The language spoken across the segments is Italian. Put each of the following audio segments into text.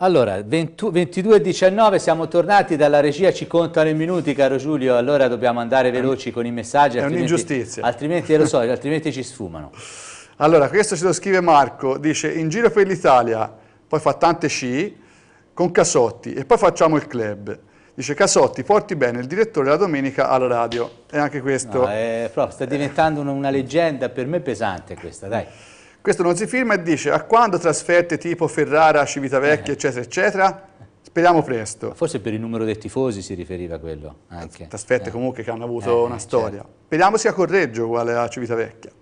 Allora, 22 e 19, siamo tornati dalla regia, ci contano i minuti, caro Giulio, allora dobbiamo andare veloci con i messaggi. È un'ingiustizia. Altrimenti, altrimenti, so, altrimenti ci sfumano. Allora, questo ce lo scrive Marco, dice in giro per l'Italia, poi fa tante sci, con Casotti e poi facciamo il club. Dice Casotti, porti bene il direttore la domenica alla radio. E anche questo... No, è, prof, sta diventando una leggenda, per me pesante questa, dai. Questo non si firma e dice a quando trasferte tipo Ferrara, Civitavecchia, eh. eccetera, eccetera? Speriamo presto. Forse per il numero dei tifosi si riferiva a quello. Anche. Trasferte eh. comunque che hanno avuto eh, una storia. Certo. Speriamo sia Correggio uguale a Civitavecchia.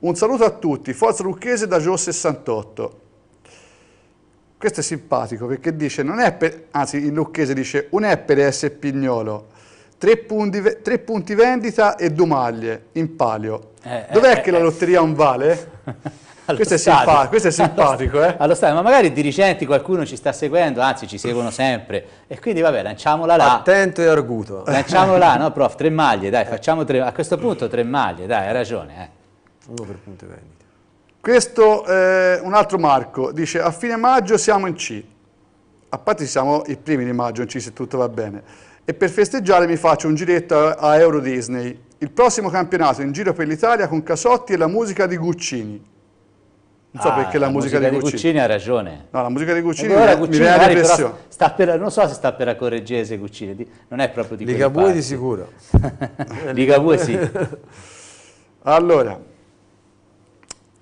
Un saluto a tutti, Forza Lucchese da Gio 68. Questo è simpatico perché dice, non è per, anzi il lucchese dice, un è per S Pignolo, tre punti, tre punti vendita e due maglie in palio, eh, eh, Dov'è eh, che la eh. lotteria non vale? Questo è, simpa- questo è, simpatico, allo, eh? Allo stadio, ma magari i dirigenti, qualcuno ci sta seguendo, anzi ci seguono sempre, e quindi vabbè, lanciamola là. Attento e arguto. Lanciamola là, no prof, tre maglie, dai, facciamo tre, a questo punto tre maglie, dai, hai ragione. Eh. Uno per punti vendita. Questo, eh, un altro Marco, dice a fine maggio siamo in C, a parte siamo i primi di maggio in C se tutto va bene, e per festeggiare mi faccio un giretto a Euro Disney il prossimo campionato in giro per l'Italia con Casotti e la musica di Guccini. Non so ah, perché la, la musica, musica, di Guccini. Guccini ha ragione. No, la musica di Guccini, allora, eh, mi viene la depressione. non so se sta per la Correggese Guccini, di, non è proprio di Liga Ligabue di sicuro. Liga Ligabue sì. allora,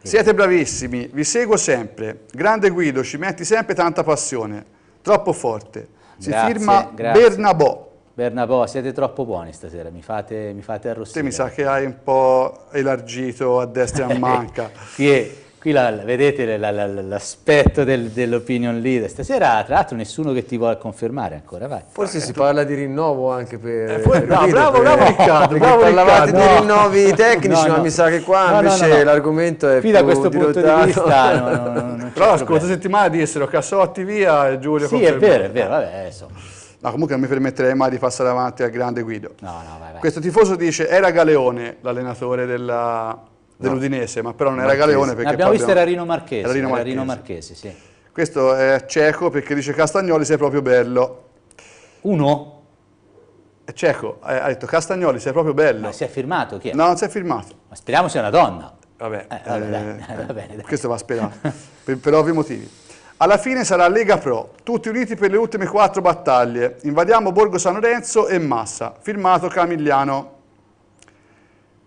siete bravissimi, vi seguo sempre. Grande Guido, ci metti sempre tanta passione. Troppo forte. Si grazie, firma grazie. Bernabò. Bernabò, siete troppo buoni stasera, mi fate, mi fate arrossire. Sì, mi sa che hai un po' elargito a destra e a manca. qui, è, qui la, vedete l'aspetto la, la, del, dell'opinion leader. Stasera, tra l'altro, nessuno che ti vuole confermare ancora, vai. Forse eh, si tu... parla di rinnovo anche per... Eh, poi, per no, bravo, bravo Riccardo, bravo parlavate di rinnovi tecnici, no, no. ma mi sa che qua invece l'argomento è qui da questo dirottato. punto di vista no, no, no, Però la scorsa settimana dissero Cassotti via e Giulio Sì, confermare. è vero, è vero, vabbè, insomma. No, comunque non mi permetterei mai di passare avanti al grande Guido. No, no, vai, vai. Questo tifoso dice, era Galeone l'allenatore della, dell'Udinese, ma però non Marchese. era Galeone perché... Abbiamo visto era Rino Marchese. Era Rino Marchese, era Rino Marchese sì. Questo è cieco perché dice Castagnoli sei proprio bello. Uno? È cieco, ha detto Castagnoli sei proprio bello. Ma si è firmato? Chi è? No, non si è firmato. Ma speriamo sia una donna. Vabbè, eh, vabbè eh, dai, eh, va bene, questo va sperato, per, per ovvi motivi. Alla fine sarà Lega Pro, tutti uniti per le ultime quattro battaglie. Invadiamo Borgo San Lorenzo e Massa. Firmato Camigliano.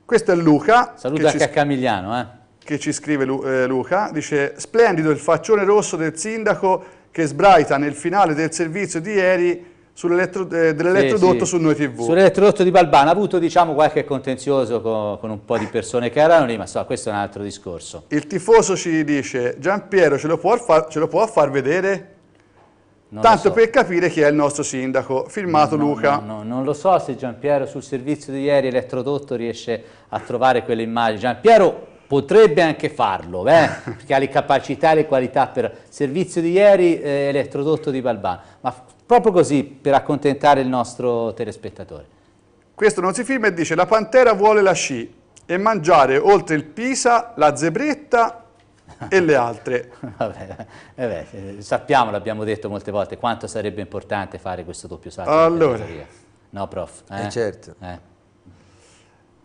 Questo è Luca. Saluta anche a Camigliano. Eh. Che ci scrive Lu, eh, Luca. Dice, splendido il faccione rosso del sindaco che sbraita nel finale del servizio di ieri sull'elettro, eh, dell'elettrodotto sì, sì. su Noi TV. Sull'elettrodotto di Balbano ha avuto diciamo, qualche contenzioso con, con, un po' di persone che erano lì, ma so, questo è un altro discorso. Il tifoso ci dice, Giampiero ce lo può far, ce lo può far vedere? Non Tanto so. per capire chi è il nostro sindaco, firmato no, no, Luca. No, non lo so se Giampiero sul servizio di ieri elettrodotto riesce a trovare quelle immagini. Giampiero potrebbe anche farlo, eh? perché ha le capacità e le qualità per servizio di ieri, eh, elettrodotto di Balbano, ma proprio così per accontentare il nostro telespettatore. Questo non si firma e dice la pantera vuole la sci e mangiare oltre il Pisa la zebretta e le altre. Vabbè, eh beh, eh, sappiamo, l'abbiamo detto molte volte, quanto sarebbe importante fare questo doppio salto. Allora. No, prof. Eh? eh certo. Eh.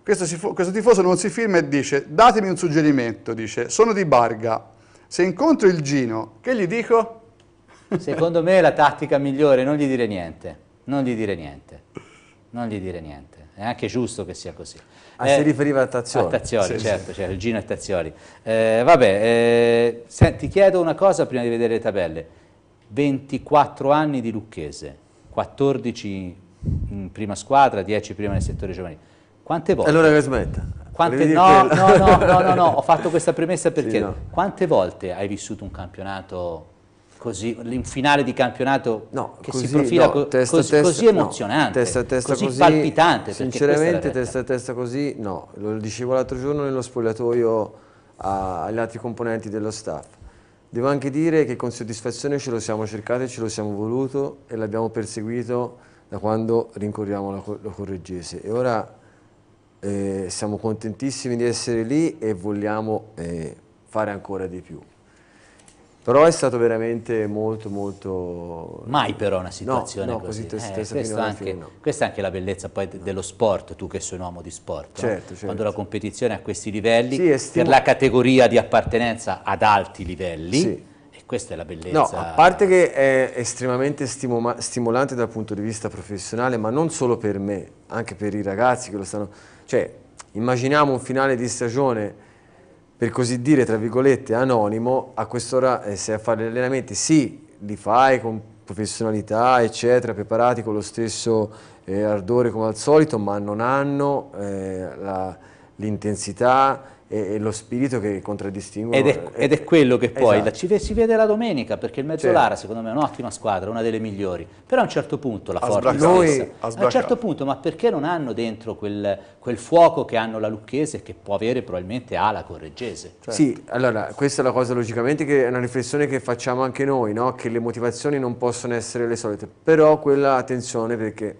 Questo, questo tifoso non si firma e dice, datemi un suggerimento, dice, sono di Barga, se incontro il Gino, che gli dico? Secondo me la tattica migliore è non gli dire niente, non gli dire niente, non gli dire niente. È anche giusto che sia così. Ah, eh, si riferiva a Tazzioli. A Tazzioli, sì, certo, sì. Certo, cioè, Gino e Tazzioli. Eh, vabbè, eh, se, ti chiedo una cosa prima di vedere le tabelle. 24 anni di Lucchese, 14 in prima squadra, 10 prima nel settore giovanile. Quante volte? Allora che smetta. Quante, no, no, no, no, no, no, ho fatto questa premessa perché sì, no. quante volte hai vissuto un campionato così, un finale di campionato no, che così, si profila co testa, cos testa, così emozionante, testa, testa così, così, palpitante? Sinceramente testa a testa così no, lo dicevo l'altro giorno nello spogliatoio a, agli altri componenti dello staff. Devo anche dire che con soddisfazione ce lo siamo cercato e ce lo siamo voluto e l'abbiamo perseguito da quando rincorriamo lo, lo Correggese. E ora eh, siamo contentissimi di essere lì e vogliamo eh, fare ancora di più. Però è stato veramente molto, molto... Mai però una situazione no, no, così. così eh, questa, anche, fine, no. questa è anche la bellezza poi de dello sport, tu che sei un uomo di sport. Certo, certo. Quando la competizione è a questi livelli, sì, per la categoria di appartenenza ad alti livelli, sì questa è la bellezza. No, a parte che è estremamente stimolante dal punto di vista professionale, ma non solo per me, anche per i ragazzi che lo stanno... Cioè, immaginiamo un finale di stagione per così dire, tra virgolette, anonimo, a quest'ora eh, sei a fare gli allenamenti, sì, li fai con professionalità, eccetera, preparati con lo stesso eh, ardore come al solito, ma non hanno eh, l'intensità, è lo spirito che contraddistingue. Ed, ed è, quello che poi esatto. la, si vede la domenica, perché il Mezzolara certo. secondo me è un'ottima squadra, una delle migliori, però a un certo punto la forza stessa, a un certo punto ma perché non hanno dentro quel, quel, fuoco che hanno la Lucchese che può avere probabilmente Ala Correggese? Certo. Cioè. Sì, allora questa è la cosa logicamente che è una riflessione che facciamo anche noi, no? che le motivazioni non possono essere le solite, però quella attenzione perché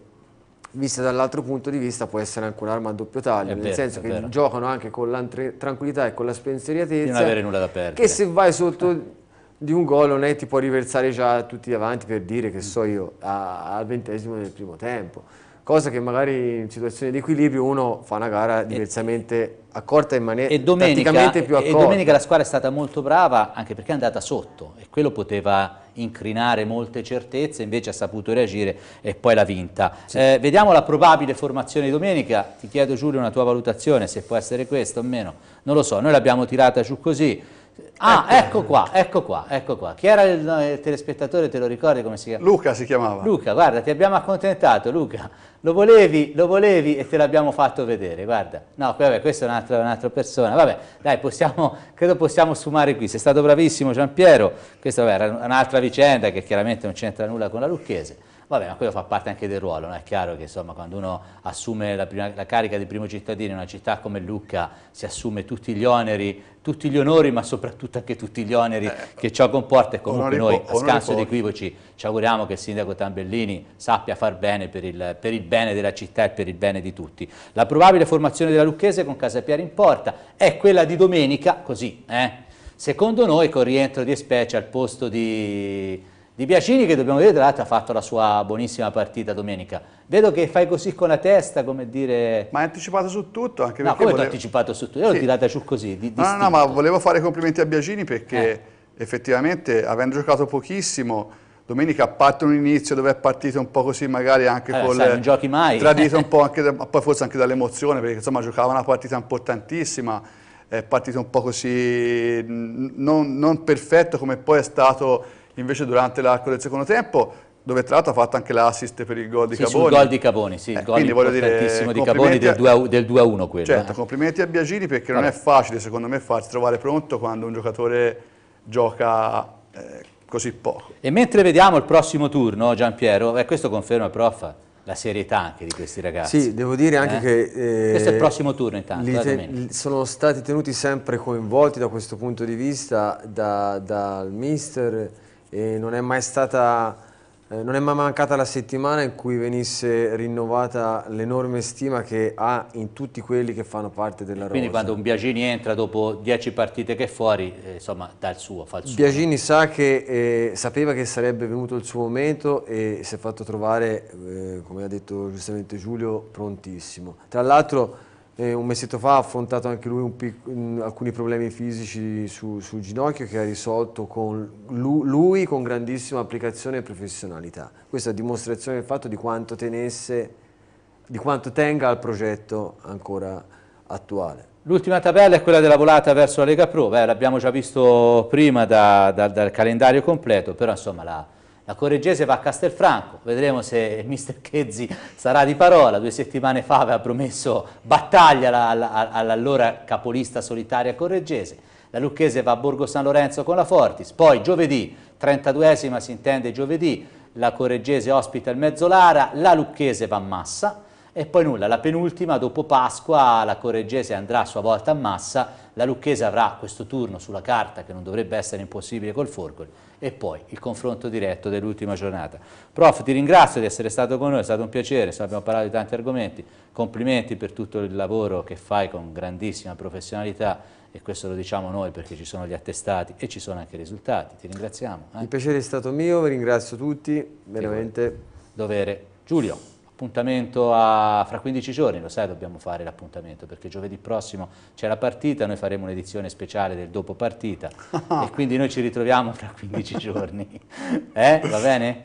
vista dall'altro punto di vista può essere anche un'arma a doppio taglio, è nel vero, senso che vero. giocano anche con la tranquillità e con la spensieratezza di non avere nulla da perdere. Che se vai sotto di un gol non è ti può riversare già tutti avanti per dire che so io al ventesimo del primo tempo. Cosa che magari in situazioni di equilibrio uno fa una gara eh. diversamente accorta in maniera praticamente più accorta. E domenica la squadra è stata molto brava anche perché è andata sotto e quello poteva incrinare molte certezze, invece ha saputo reagire e poi l'ha vinta. Sì. Eh, vediamo la probabile formazione di domenica, ti chiedo Giulio una tua valutazione, se può essere questa o meno, non lo so, noi l'abbiamo tirata giù così, Ah, ecco. ecco qua, ecco qua, ecco qua. Chi era il, eh, il telespettatore, te lo ricordi come si chiama? Luca si chiamava. Luca, guarda, ti abbiamo accontentato, Luca. Lo volevi, lo volevi e te l'abbiamo fatto vedere, guarda. No, vabbè, questa è un'altra un persona. Vabbè, dai, possiamo, credo possiamo sfumare qui. Sei stato bravissimo Giampiero, questa vabbè, era un'altra vicenda che chiaramente non c'entra nulla con la Lucchese. Vabbè, ma quello fa parte anche del ruolo, no? è chiaro che insomma, quando uno assume la, prima, la, carica di primo cittadino in una città come Lucca si assume tutti gli oneri, tutti gli onori, ma soprattutto anche tutti gli oneri eh, che ciò comporta e comunque noi, a scanso di equivoci, ci auguriamo che il sindaco Tambellini sappia far bene per il, per il bene bene della città e per il bene di tutti. La probabile formazione della Lucchese con Casapieri in porta è quella di domenica, così, eh? secondo noi con rientro di Specie al posto di, di Biacini che dobbiamo vedere, tra l'altro ha fatto la sua buonissima partita domenica. Vedo che fai così con la testa, come dire... Ma hai anticipato su tutto? Anche no, come volevo... ti ho anticipato su tutto? Io sì. l'ho tirata giù così, di, di no, no, no, ma volevo fare complimenti a Biagini perché eh. effettivamente, avendo giocato pochissimo, Domenica a parte un inizio dove è partito un po' così, magari anche eh, con sai, non giochi mai. tradito un po' anche, poi forse anche dall'emozione, perché insomma giocava una partita importantissima, è partito un po' così non, non perfetto come poi è stato invece durante l'arco del secondo tempo, dove tra l'altro ha fatto anche l'assist per il gol di sì, Caboni. Il gol di Caboni, sì, il eh, gol importantissimo dire, di Caboni del 2-1 a... quello. Certo, eh. complimenti a Biagini perché Vabbè. non è facile, secondo me, farsi trovare pronto quando un giocatore gioca eh, così poco. E mentre vediamo il prossimo turno, Giampiero, eh, questo conferma prof la serietà anche di questi ragazzi. Sì, devo dire anche eh? che... Eh, questo è il prossimo turno intanto. Eh, te, sono stati tenuti sempre coinvolti da questo punto di vista da, dal mister e non è mai stata eh, non è mai mancata la settimana in cui venisse rinnovata l'enorme stima che ha in tutti quelli che fanno parte della rosa. Quindi quando un Biagini entra dopo dieci partite che è fuori, eh, insomma, dà il suo, fa il suo. Biagini sa che, eh, sapeva che sarebbe venuto il suo momento e si è fatto trovare, eh, come ha detto giustamente Giulio, prontissimo. Tra l'altro eh, un mesetto fa ha affrontato anche lui mh, alcuni problemi fisici sul ginocchio che ha risolto con lui, lui con grandissima applicazione e professionalità. Questa è dimostrazione del fatto di quanto tenesse, di quanto tenga al progetto ancora attuale. L'ultima tabella è quella della volata verso la Lega Pro, l'abbiamo già visto prima da, da, dal calendario completo, però insomma la, la Correggese va a Castelfranco, vedremo se il mister Chezzi sarà di parola, due settimane fa aveva promesso battaglia all'allora capolista solitaria Correggese, la Lucchese va a Borgo San Lorenzo con la Fortis, poi giovedì, 32esima si intende giovedì, la Correggese ospita il Mezzolara, la Lucchese va a Massa, e poi nulla, la penultima dopo Pasqua la Correggese andrà a sua volta a Massa, la Lucchese avrà questo turno sulla carta che non dovrebbe essere impossibile col Forgoli e poi il confronto diretto dell'ultima giornata. Prof, ti ringrazio di essere stato con noi, è stato un piacere, abbiamo parlato di tanti argomenti, complimenti per tutto il lavoro che fai con grandissima professionalità e questo lo diciamo noi perché ci sono gli attestati e ci sono anche i risultati. Ti ringraziamo. Eh? Il piacere è stato mio, vi ringrazio tutti, veramente. Dovere. Giulio appuntamento a, fra 15 giorni, lo sai dobbiamo fare l'appuntamento perché giovedì prossimo c'è la partita, noi faremo un'edizione speciale del dopo partita e quindi noi ci ritroviamo fra 15 giorni, eh? va bene?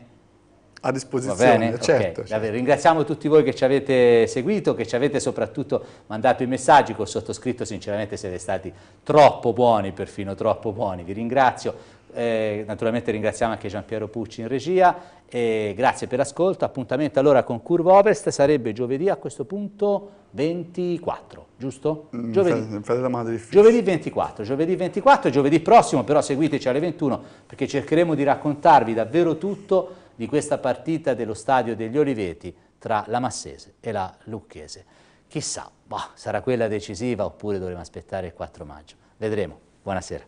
a disposizione. Certo, okay. certo. Ringraziamo tutti voi che ci avete seguito, che ci avete soprattutto mandato i messaggi, col sottoscritto sinceramente siete stati troppo buoni, perfino troppo buoni, vi ringrazio. Eh, naturalmente ringraziamo anche Gian Piero Pucci in regia, eh, grazie per l'ascolto, appuntamento allora con Curva Ovest sarebbe giovedì a questo punto 24, giusto? Mm, giovedì. giovedì 24, giovedì 24, giovedì prossimo però seguiteci alle 21 perché cercheremo di raccontarvi davvero tutto di questa partita dello stadio degli Oliveti tra la Massese e la Lucchese. Chissà, bah, sarà quella decisiva oppure dovremo aspettare il 4 maggio. Vedremo. Buonasera.